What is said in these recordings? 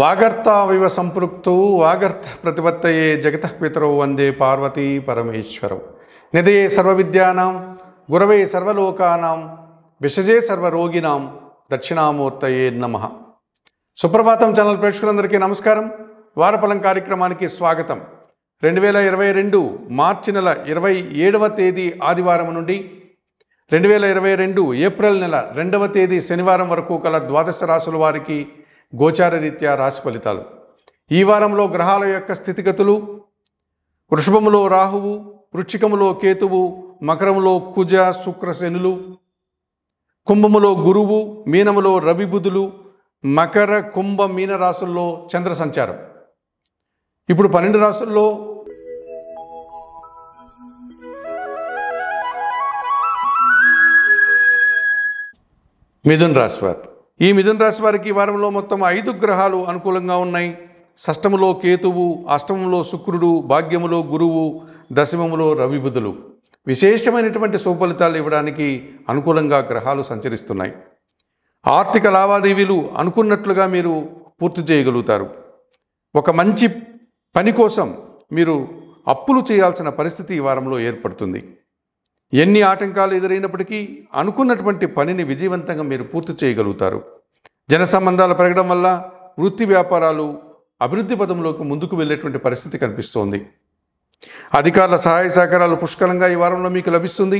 వాగర్తావివ సంపృక్తు వాగర్త ప్రతిపత్తయే జగత పితరౌ వందే పార్వతీ పరమేశ్వరం నిదయే విద్యానాం గురవే సర్వలోకానాం విషజే సర్వరోగినాం దక్షిణామూర్తయే నమ సుప్రభాతం ఛానల్ ప్రేక్షకులందరికీ నమస్కారం వారఫలం కార్యక్రమానికి స్వాగతం రెండు వేల ఇరవై రెండు మార్చి నెల ఇరవై ఏడవ తేదీ ఆదివారం నుండి రెండు వేల ఇరవై రెండు ఏప్రిల్ నెల రెండవ తేదీ శనివారం వరకు కల ద్వాదశ రాసుల వారికి గోచార రీత్యా రాశి ఫలితాలు ఈ వారంలో గ్రహాల యొక్క స్థితిగతులు వృషభములో రాహువు వృక్షికములో కేతువు మకరములో కుజ శుక్రశనులు కుంభములో గురువు మీనములో రవిబుధులు మకర కుంభ మీన రాసుల్లో చంద్ర సంచారం ఇప్పుడు పన్నెండు రాసుల్లో మిథున్ రాశి వారు ఈ మిథున రాశి వారికి ఈ వారంలో మొత్తం ఐదు గ్రహాలు అనుకూలంగా ఉన్నాయి షష్టములో కేతువు అష్టమంలో శుక్రుడు భాగ్యములో గురువు దశమములో రవిబుధులు విశేషమైనటువంటి సుఫలితాలు ఇవ్వడానికి అనుకూలంగా గ్రహాలు సంచరిస్తున్నాయి ఆర్థిక లావాదేవీలు అనుకున్నట్లుగా మీరు పూర్తి చేయగలుగుతారు ఒక మంచి పని కోసం మీరు అప్పులు చేయాల్సిన పరిస్థితి ఈ వారంలో ఏర్పడుతుంది ఎన్ని ఆటంకాలు ఎదురైనప్పటికీ అనుకున్నటువంటి పనిని విజయవంతంగా మీరు పూర్తి చేయగలుగుతారు జన సంబంధాలు పెరగడం వల్ల వృత్తి వ్యాపారాలు అభివృద్ధి పదంలోకి ముందుకు వెళ్ళేటువంటి పరిస్థితి కనిపిస్తోంది అధికారుల సహాయ సహకారాలు పుష్కలంగా ఈ వారంలో మీకు లభిస్తుంది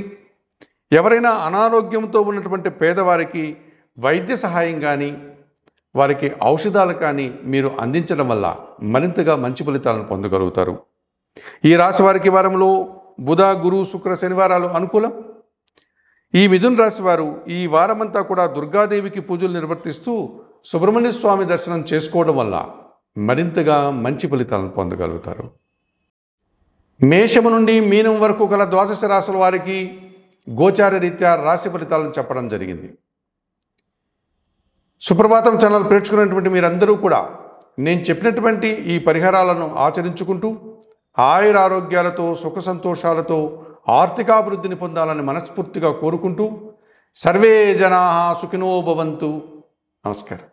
ఎవరైనా అనారోగ్యంతో ఉన్నటువంటి పేదవారికి వైద్య సహాయం కానీ వారికి ఔషధాలు కానీ మీరు అందించడం వల్ల మరింతగా మంచి ఫలితాలను పొందగలుగుతారు ఈ రాశి వారికి వారంలో బుధ గురు శుక్ర శనివారాలు అనుకూలం ఈ మిథున్ రాశి వారు ఈ వారమంతా కూడా దుర్గాదేవికి పూజలు నిర్వర్తిస్తూ సుబ్రహ్మణ్య స్వామి దర్శనం చేసుకోవడం వల్ల మరింతగా మంచి ఫలితాలను పొందగలుగుతారు మేషము నుండి మీనం వరకు గల ద్వాదశ రాశుల వారికి గోచార రీత్యా రాశి ఫలితాలను చెప్పడం జరిగింది సుప్రభాతం ఛానల్ ప్రేక్షకున్నటువంటి మీరందరూ కూడా నేను చెప్పినటువంటి ఈ పరిహారాలను ఆచరించుకుంటూ ఆయురారోగ్యాలతో సుఖ సంతోషాలతో ఆర్థికాభివృద్ధిని పొందాలని మనస్ఫూర్తిగా కోరుకుంటూ సర్వే జనా సుఖినో భవంతు నమస్కారం